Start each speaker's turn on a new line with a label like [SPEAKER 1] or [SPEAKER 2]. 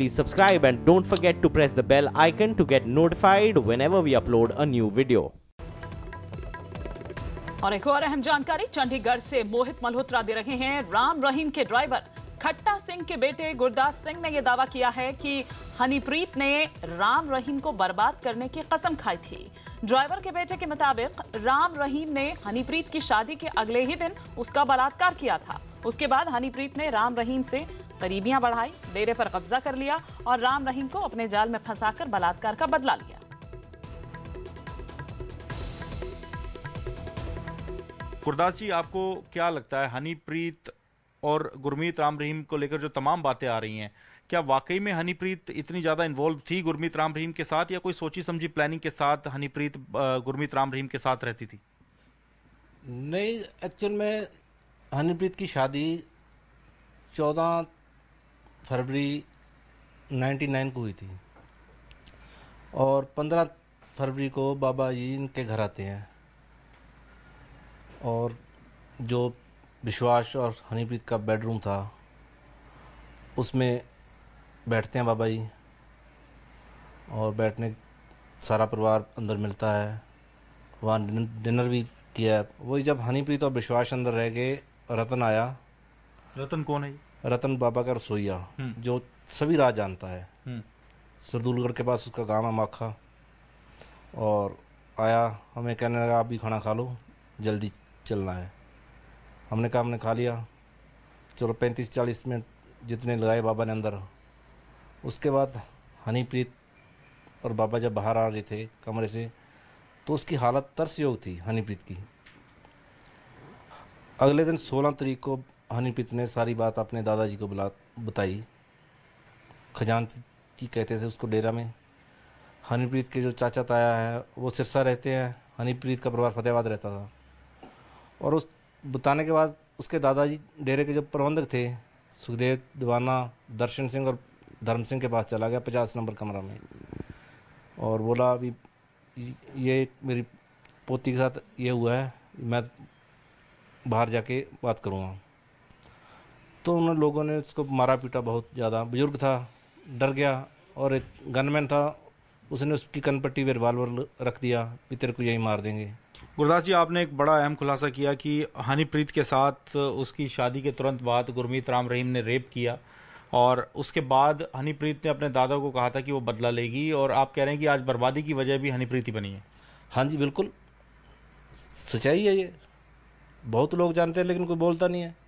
[SPEAKER 1] please subscribe and don't forget to press the bell icon to get notified whenever we upload a new video.
[SPEAKER 2] और एक और अहम जानकारी चंडीगढ़ से मोहित मल्होत्रा दे रहे हैं राम रहीम के ड्राइवर खट्टा सिंह के बेटे गुरदास सिंह ने यह दावा किया है कि हनीप्रीत ने राम रहीम को बर्बाद करने की कसम खाई थी ड्राइवर के बेटे के मुताबिक राम रहीम ने हनीप्रीत की शादी के अगले ही दिन उसका बलात्कार किया था उसके बाद हनीप्रीत ने राम रहीम से करीबियां बढ़ाई डेरे पर कब्जा कर लिया और राम रहीम को अपने जाल में फंसाकर बलात्कार का बदला लिया
[SPEAKER 1] गुरदास जी आपको क्या लगता है हनीप्रीत और गुरमीत राम रहीम को लेकर जो तमाम बातें आ रही हैं क्या वाकई में हनीप्रीत इतनी ज़्यादा इन्वॉल्व थी गुरमीत राम रहीम के साथ या कोई सोची समझी प्लानिंग के साथ हनीप्रीत गुरमीत राम रहीम के साथ रहती थी
[SPEAKER 3] नहीं एक्चुअल में हनीप्रीत की शादी चौदह फरवरी 99 को हुई थी और 15 फरवरी को बाबा जी इनके घर आते हैं और जो विश्वास और हनीप्रीत का बेडरूम था उसमें बैठते हैं बाबा जी और बैठने सारा परिवार अंदर मिलता है वहाँ डिनर भी किया वही जब हनीप्रीत और विश्वास अंदर रह गए रतन आया रतन कौन है रतन बाबा का रसोईया हम्म। जो सभी राह जानता है हम्म। सरदुलगढ़ के पास उसका गांव है माखा और आया हमें कहने लगा आप भी खाना खा लो जल्दी चलना है हमने कहा हमने खा लिया चलो पैंतीस चालीस मिनट जितने लगाए बाबा ने अंदर उसके बाद हनीप्रीत और बाबा जब बाहर आ रहे थे कमरे से तो उसकी हालत तरस योग थी हनीप्रीत की अगले दिन सोलह तरीक को हनीप्रीत ने सारी बात अपने दादाजी को बुला बताई की कहते थे उसको डेरा में हनीप्रीत के जो चाचा ताया हैं वो सिरसा रहते हैं हनीप्रीत का परिवार फतेहाबाद रहता था और उस बताने के बाद उसके दादाजी डेरे के जो प्रबंधक थे सुखदेव दीवाना दर्शन सिंह और धर्म सिंह के पास चला गया पचास नंबर कमरा में और बोला अभी ये मेरी पोती के साथ ये हुआ है मैं बाहर जाके बात करूँगा तो उन लोगों ने उसको मारा पीटा बहुत ज़्यादा बुजुर्ग था डर गया और एक गनमैन था उसने उसकी कनपट्टी में रिवाल्वर रख दिया कि तेरे को यही मार देंगे गुरदास जी आपने एक बड़ा अहम खुलासा किया कि हनीप्रीत के
[SPEAKER 1] साथ उसकी शादी के तुरंत बाद गुरमीत राम रहीम ने रेप किया और उसके बाद हनीप्रीत ने अपने दादा को कहा था कि वो बदला लेगी और आप कह रहे हैं कि आज बर्बादी की वजह भी हनीप्रीत ही बनी है
[SPEAKER 3] हाँ जी बिल्कुल सच्चाई है ये बहुत लोग जानते हैं लेकिन कोई बोलता नहीं है